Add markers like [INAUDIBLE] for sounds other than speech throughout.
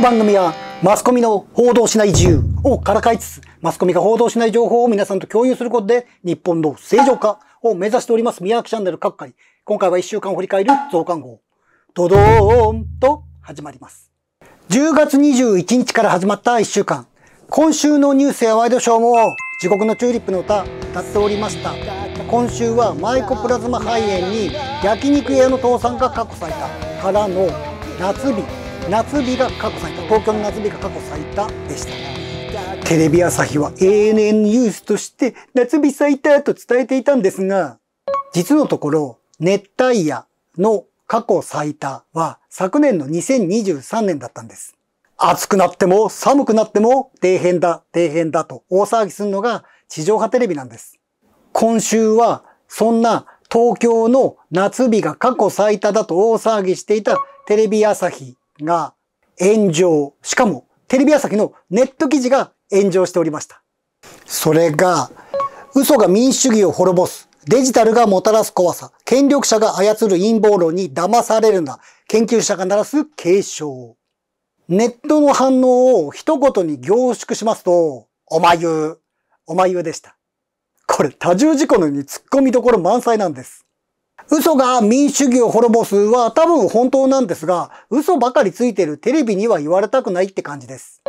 の番組はマスコミの報道しない自由をからかいつつ、マスコミが報道しない情報を皆さんと共有することで、日本の正常化を目指しております、宮脇チャンネル各界。今回は1週間を振り返る増刊号、ドドーンと始まります。10月21日から始まった1週間。今週のニュースやワイドショーも、地獄のチューリップの歌、歌っておりました。今週はマイコプラズマ肺炎に焼肉屋の倒産が過去最多からの夏日夏日が過去最多東京の夏日が過去最多でしたねテレビ朝日は ANN ニュースとして夏日最多と伝えていたんですが実のところ熱帯夜の過去最多は昨年の2023年だったんです。暑くなっても寒くなっても底辺だ、底辺だと大騒ぎするのが地上波テレビなんです。今週はそんな東京の夏日が過去最多だと大騒ぎしていたテレビ朝日が炎上。しかも、テレビ朝日のネット記事が炎上しておりました。それが、嘘が民主主義を滅ぼす。デジタルがもたらす怖さ。権力者が操る陰謀論に騙されるな。研究者が鳴らす警鐘。ネットの反応を一言に凝縮しますと、おまゆう、おまゆうでした。これ多重事故のように突っ込みどころ満載なんです。嘘が民主主義を滅ぼすは多分本当なんですが、嘘ばかりついてるテレビには言われたくないって感じです。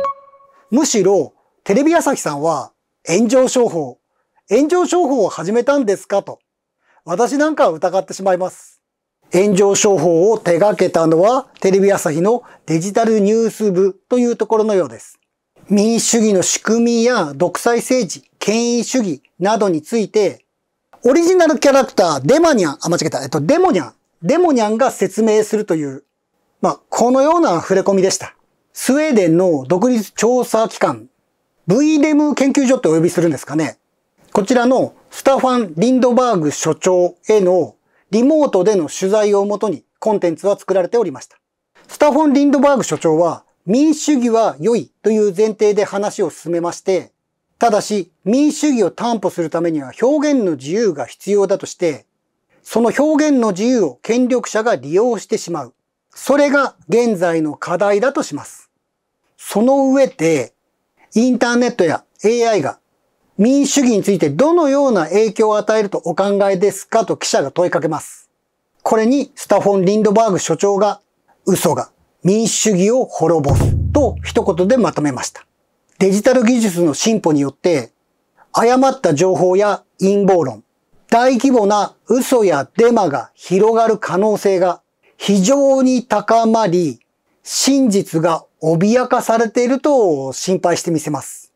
むしろ、テレビ朝日さんは、炎上商法、炎上商法を始めたんですかと、私なんかは疑ってしまいます。炎上商法を手掛けたのは、テレビ朝日のデジタルニュース部というところのようです。民主主義の仕組みや独裁政治、権威主義などについてオリジナルキャラクター、デマニャン、あ、間違えた、えっと、デモニャン、デモニャンが説明するという、まあ、このような触れ込みでした。スウェーデンの独立調査機関、v デム研究所ってお呼びするんですかね。こちらのスタファン・リンドバーグ所長へのリモートでの取材をもとにコンテンツは作られておりました。スタファン・リンドバーグ所長は民主主義は良いという前提で話を進めまして、ただし、民主主義を担保するためには表現の自由が必要だとして、その表現の自由を権力者が利用してしまう。それが現在の課題だとします。その上で、インターネットや AI が民主主義についてどのような影響を与えるとお考えですかと記者が問いかけます。これにスタフォン・リンドバーグ所長が、嘘が民主主義を滅ぼすと一言でまとめました。デジタル技術の進歩によって、誤った情報や陰謀論、大規模な嘘やデマが広がる可能性が非常に高まり、真実が脅かされていると心配してみせます。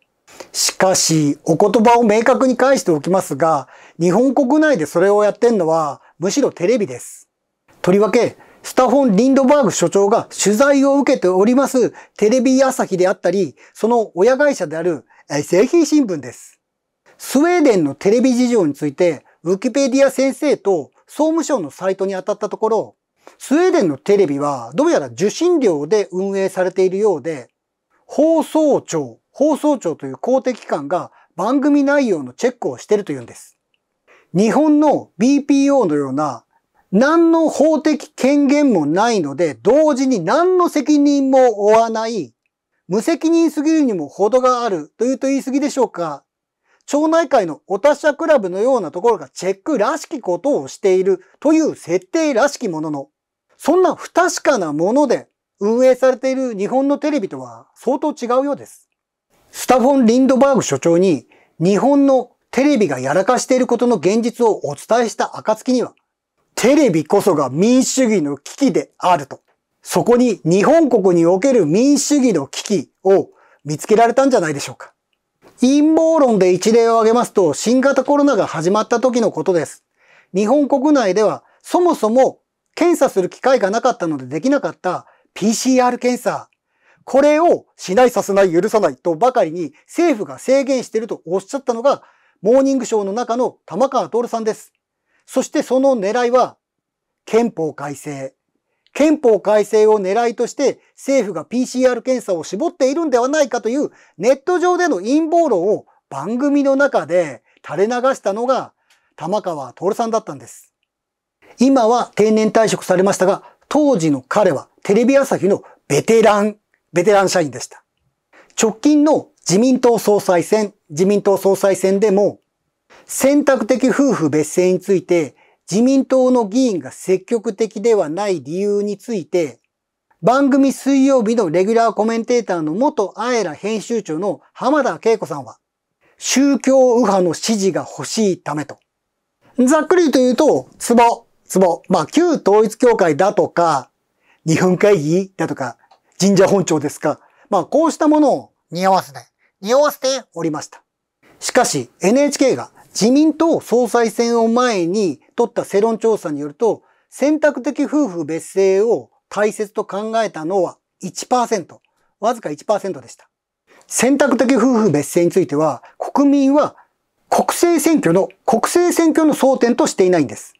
しかし、お言葉を明確に返しておきますが、日本国内でそれをやってんのはむしろテレビです。とりわけ、スタフォン・リンドバーグ所長が取材を受けておりますテレビ朝日であったり、その親会社である製品新聞です。スウェーデンのテレビ事情について、ウィキペディア先生と総務省のサイトに当たったところ、スウェーデンのテレビはどうやら受信料で運営されているようで、放送庁、放送庁という公的機関が番組内容のチェックをしているというんです。日本の BPO のような何の法的権限もないので、同時に何の責任も負わない、無責任すぎるにも程があるというと言い過ぎでしょうか。町内会のお達者クラブのようなところがチェックらしきことをしているという設定らしきものの、そんな不確かなもので運営されている日本のテレビとは相当違うようです。スタフォン・リンドバーグ所長に日本のテレビがやらかしていることの現実をお伝えした暁には、テレビこそが民主主義の危機であると。そこに日本国における民主主義の危機を見つけられたんじゃないでしょうか。陰謀論で一例を挙げますと、新型コロナが始まった時のことです。日本国内ではそもそも検査する機会がなかったのでできなかった PCR 検査。これをしないさせない許さないとばかりに政府が制限しているとおっしゃったのがモーニングショーの中の玉川徹さんです。そしてその狙いは、憲法改正。憲法改正を狙いとして政府が PCR 検査を絞っているんではないかというネット上での陰謀論を番組の中で垂れ流したのが玉川徹さんだったんです。今は定年退職されましたが、当時の彼はテレビ朝日のベテラン、ベテラン社員でした。直近の自民党総裁選、自民党総裁選でも選択的夫婦別姓について自民党の議員が積極的ではない理由について番組水曜日のレギュラーコメンテーターの元あえら編集長の浜田恵子さんは宗教右派の支持が欲しいためと。ざっくりと言うと、ツボ、ツボ。まあ、旧統一協会だとか、日本会議だとか、神社本庁ですか。まあ、こうしたものを匂わせて、匂わせておりました。しかし、NHK が自民党総裁選を前に取った世論調査によると、選択的夫婦別姓を大切と考えたのは1%、わずか1%でした。選択的夫婦別姓については、国民は国政選挙の、国政選挙の争点としていないんです。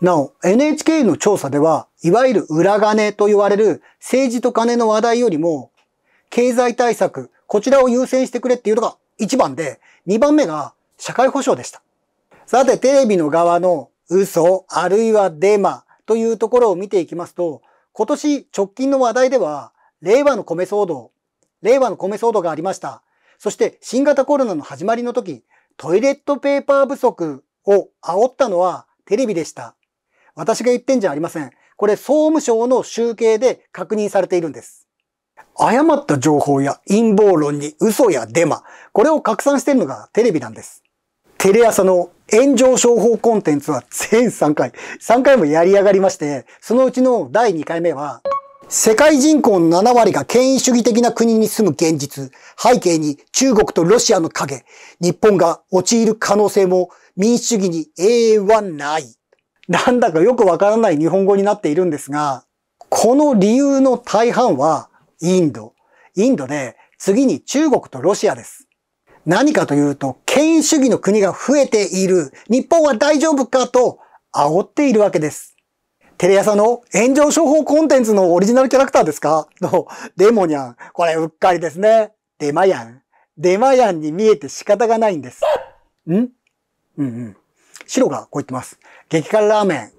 なお、NHK の調査では、いわゆる裏金と言われる政治と金の話題よりも、経済対策、こちらを優先してくれっていうのが1番で、2番目が社会保障でした。さて、テレビの側の嘘、あるいはデマというところを見ていきますと、今年直近の話題では、令和の米騒動、令和の米騒動がありました。そして新型コロナの始まりの時、トイレットペーパー不足を煽ったのはテレビでした。私が言ってんじゃありません。これ総務省の集計で確認されているんです。誤った情報や陰謀論に嘘やデマ、これを拡散しているのがテレビなんです。テレ朝の炎上商法コンテンツは全3回、3回もやり上がりまして、そのうちの第2回目は、世界人口の7割が権威主義的な国に住む現実、背景に中国とロシアの影、日本が陥る可能性も民主主義に永遠はない。なんだかよくわからない日本語になっているんですが、この理由の大半はインド。インドで次に中国とロシアです。何かというと、権威主義の国が増えている、日本は大丈夫かと煽っているわけです。テレ朝の炎上処方コンテンツのオリジナルキャラクターですかのデモニャン。これうっかりですね。デマヤン。デマヤンに見えて仕方がないんです。んうんうん。白がこう言ってます。激辛ラーメン。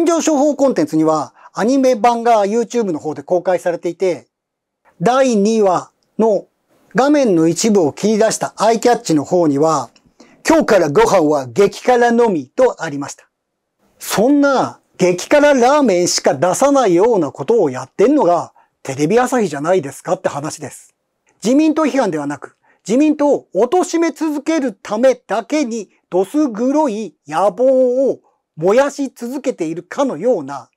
炎上処方コンテンツにはアニメ版が YouTube の方で公開されていて、第2話の画面の一部を切り出したアイキャッチの方には、今日からご飯は激辛のみとありました。そんな激辛ラーメンしか出さないようなことをやってんのがテレビ朝日じゃないですかって話です。自民党批判ではなく、自民党を貶め続けるためだけにどす黒い野望を燃やし続けているかのような、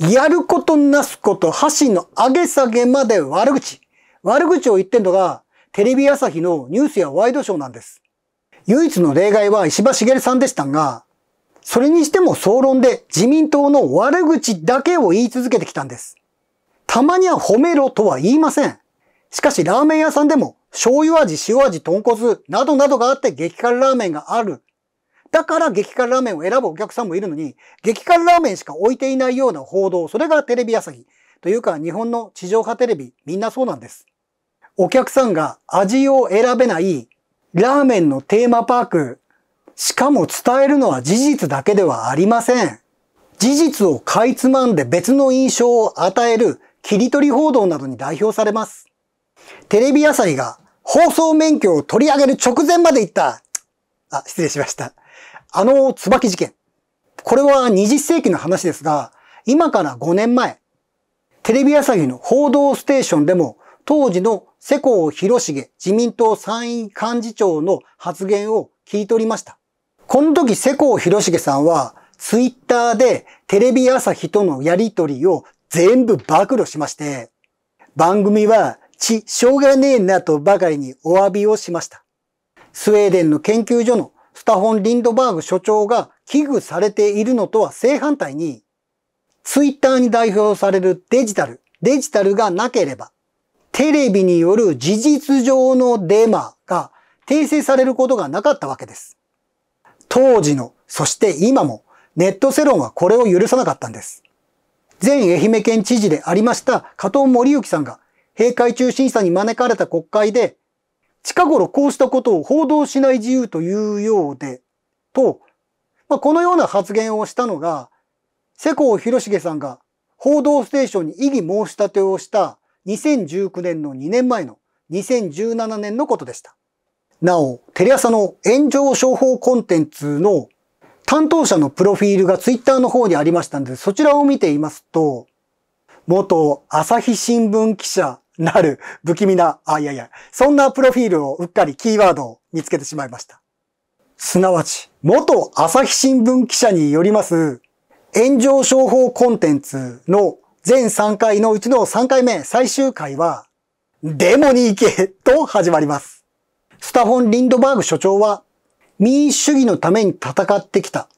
やることなすこと、箸の上げ下げまで悪口。悪口を言ってんのがテレビ朝日のニュースやワイドショーなんです。唯一の例外は石破茂さんでしたが、それにしても総論で自民党の悪口だけを言い続けてきたんです。たまには褒めろとは言いません。しかしラーメン屋さんでも醤油味、塩味、豚骨などなどがあって激辛ラーメンがある。だから激辛ラーメンを選ぶお客さんもいるのに、激辛ラーメンしか置いていないような報道、それがテレビ朝日。というか日本の地上波テレビ、みんなそうなんです。お客さんが味を選べないラーメンのテーマパーク。しかも伝えるのは事実だけではありません。事実をかいつまんで別の印象を与える切り取り報道などに代表されます。テレビ朝日が放送免許を取り上げる直前まで行った。あ、失礼しました。あの椿事件。これは20世紀の話ですが、今から5年前、テレビ朝日の報道ステーションでも当時の世耕弘重自民党参院幹事長の発言を聞いておりました。この時世耕弘重さんは、ツイッターでテレビ朝日とのやりとりを全部暴露しまして、番組は、ち、しょうがねえなとばかりにお詫びをしました。スウェーデンの研究所のスタホン・リンドバーグ所長が危惧されているのとは正反対に、ツイッターに代表されるデジタル、デジタルがなければ、テレビによる事実上のデマが訂正されることがなかったわけです。当時の、そして今も、ネット世論はこれを許さなかったんです。前愛媛県知事でありました加藤森幸さんが閉会中審査に招かれた国会で、近頃こうしたことを報道しない自由というようで、と、まあ、このような発言をしたのが、世耕弘成さんが報道ステーションに異議申し立てをした2019年の2年前の2017年のことでした。なお、テレ朝の炎上商法コンテンツの担当者のプロフィールがツイッターの方にありましたので、そちらを見ていますと、元朝日新聞記者 [LAUGHS] なる不気味な、あ、いやいや、そんなプロフィールをうっかりキーワードを見つけてしまいました。すなわち、元朝日新聞記者によります、炎上商法コンテンツの全3回のうちの3回目、最終回は、デモに行けと始まります。スタフォン・リンドバーグ所長は、民主主義のために戦ってきた。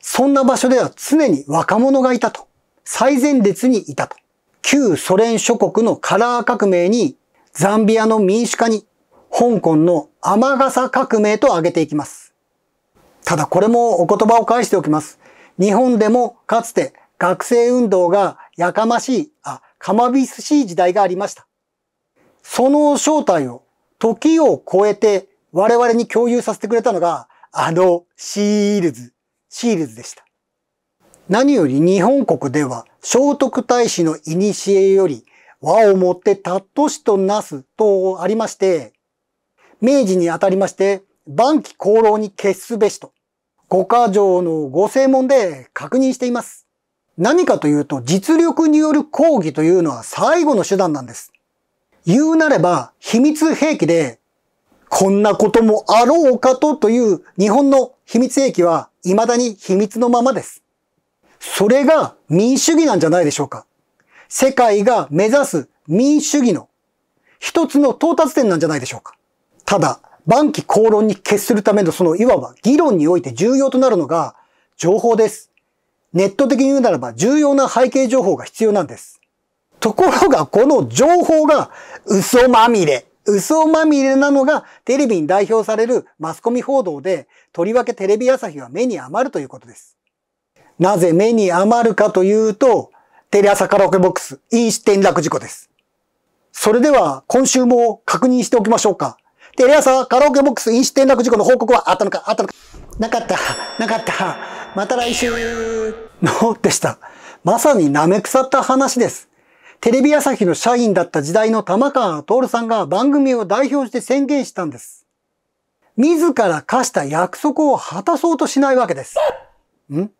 そんな場所では常に若者がいたと。最前列にいたと。旧ソ連諸国のカラー革命に、ザンビアの民主化に、香港の雨傘革命と挙げていきます。ただこれもお言葉を返しておきます。日本でもかつて学生運動がやかましい、あ、かまびすしい時代がありました。その正体を時を超えて我々に共有させてくれたのが、あのシールズ、シールズでした。何より日本国では聖徳太子の古より和をもってたとしとなすとありまして、明治にあたりまして晩期功労に決すべしと、五箇条の御正門で確認しています。何かというと実力による抗議というのは最後の手段なんです。言うなれば秘密兵器でこんなこともあろうかとという日本の秘密兵器は未だに秘密のままです。それが民主主義なんじゃないでしょうか。世界が目指す民主主義の一つの到達点なんじゃないでしょうか。ただ、万期公論に決するためのそのいわば議論において重要となるのが情報です。ネット的に言うならば重要な背景情報が必要なんです。ところがこの情報が嘘まみれ。嘘まみれなのがテレビに代表されるマスコミ報道で、とりわけテレビ朝日は目に余るということです。なぜ目に余るかというと、テレ朝カラオケボックス、飲酒転落事故です。それでは今週も確認しておきましょうか。テレ朝はカラオケボックス飲酒転落事故の報告はあったのかあったのかなかった。なかった。また来週 [LAUGHS] のでした。まさに舐め腐った話です。テレビ朝日の社員だった時代の玉川徹さんが番組を代表して宣言したんです。自ら課した約束を果たそうとしないわけです。んうん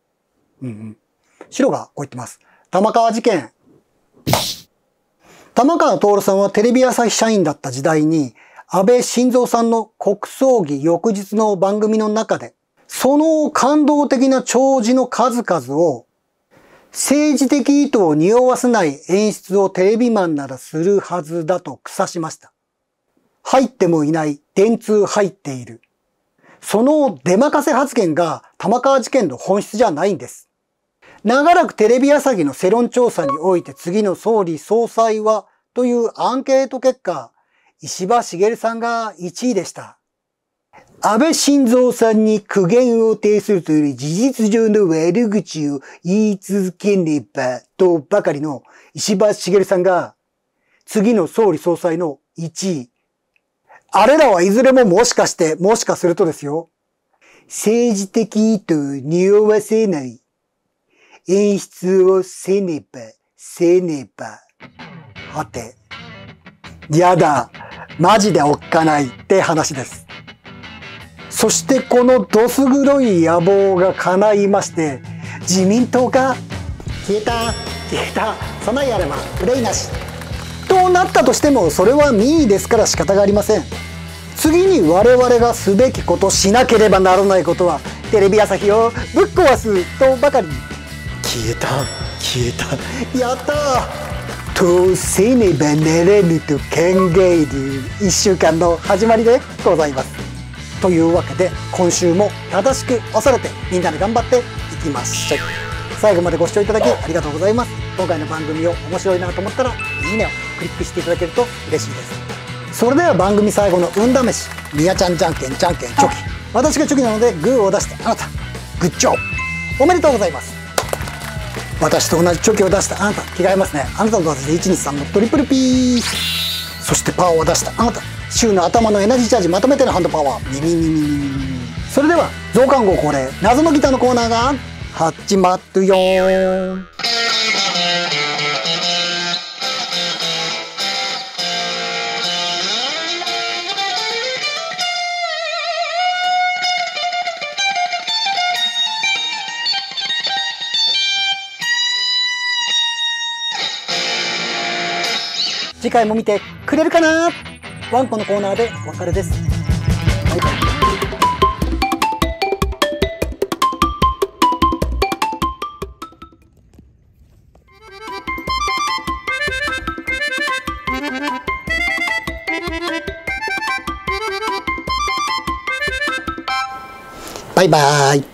うん。白がこう言ってます。玉川事件。玉川徹さんはテレビ朝日社員だった時代に安倍晋三さんの国葬儀翌日の番組の中で、その感動的な弔辞の数々を、政治的意図を匂わせない演出をテレビマンならするはずだと草しました。入ってもいない、電通入っている。その出任せ発言が玉川事件の本質じゃないんです。長らくテレビ朝日の世論調査において次の総理総裁はというアンケート結果、石破茂さんが1位でした。安倍晋三さんに苦言を呈するというより事実上の悪口を言い続けねばとばかりの石破茂さんが次の総理総裁の1位。あれらはいずれももしかして、もしかするとですよ。政治的と匂わせない演出をせねば、せねば。はて。やだ。マジでおっかないって話です。そしてこのどす黒い野望が叶いまして、自民党が消えた消えた備えあれば憂いなしとなったとしてもそれは民意ですから仕方がありません次に我々がすべきことしなければならないことはテレビ朝日をぶっ壊すとばかりに消えた消えたやったーどうせねばなケンゲイえる1週間の始まりでございます。というわけで今週も正しく恐れてみんなで頑張っていきましょう。最後までご視聴いただきありがとうございます。今回の番組を面白いなと思ったらいいねをクリックしていただけると嬉しいです。それでは番組最後の運試し、みやちゃんじゃんけんじゃんけんチョキ。私がチョキなのでグーを出してあなた、グッジョブおめでとうございます。私と同じチョキを出したあなた替えますねあなたと私で123のトリプルピーそしてパワーを出したあなた週の頭のエナジーチャージまとめてのハンドパワーミミミミミミそれでは増刊号恒例謎のギターのコーナーが始まるよ次回も見てくれるかなワンコのコーナーでお別れです。バイバイバイバイ。